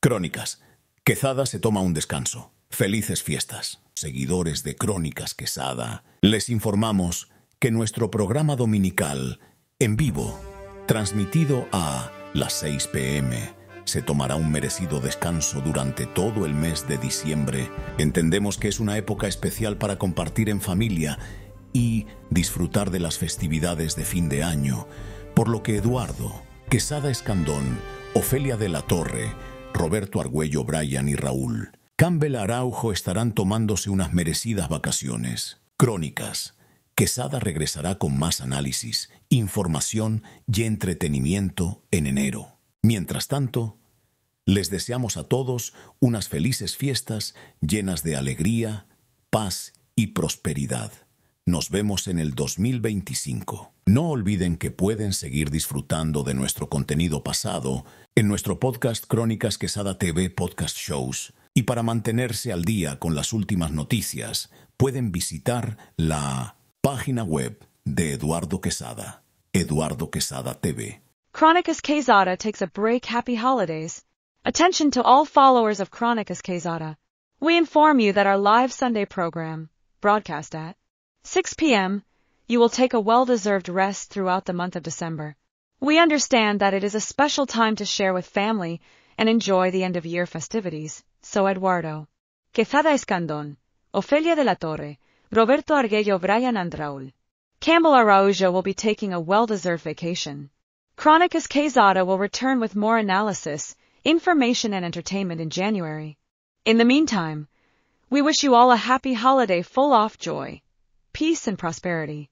Crónicas. Quesada se toma un descanso. Felices fiestas. Seguidores de Crónicas Quesada, les informamos que nuestro programa dominical, en vivo, transmitido a las 6 pm, se tomará un merecido descanso durante todo el mes de diciembre. Entendemos que es una época especial para compartir en familia y disfrutar de las festividades de fin de año, por lo que Eduardo, Quesada Escandón, Ofelia de la Torre, Roberto Argüello, Brian y Raúl. Campbell Araujo estarán tomándose unas merecidas vacaciones. Crónicas. Quesada regresará con más análisis, información y entretenimiento en enero. Mientras tanto, les deseamos a todos unas felices fiestas llenas de alegría, paz y prosperidad. Nos vemos en el 2025. No olviden que pueden seguir disfrutando de nuestro contenido pasado en nuestro podcast Crónicas Quesada TV Podcast Shows. Y para mantenerse al día con las últimas noticias, pueden visitar la página web de Eduardo Quesada, Eduardo Quesada TV. Quesada takes a break. Happy holidays. Attention to all followers of Crónicas Quesada. We inform you that our live Sunday program, broadcast at 6 p.m., you will take a well-deserved rest throughout the month of December. We understand that it is a special time to share with family and enjoy the end-of-year festivities, so Eduardo, Quezada Escandon, Ofelia de la Torre, Roberto Arguello Brian Andraul, Campbell Araujo will be taking a well-deserved vacation. Chronicus Quezada will return with more analysis, information and entertainment in January. In the meantime, we wish you all a happy holiday full of joy peace and prosperity.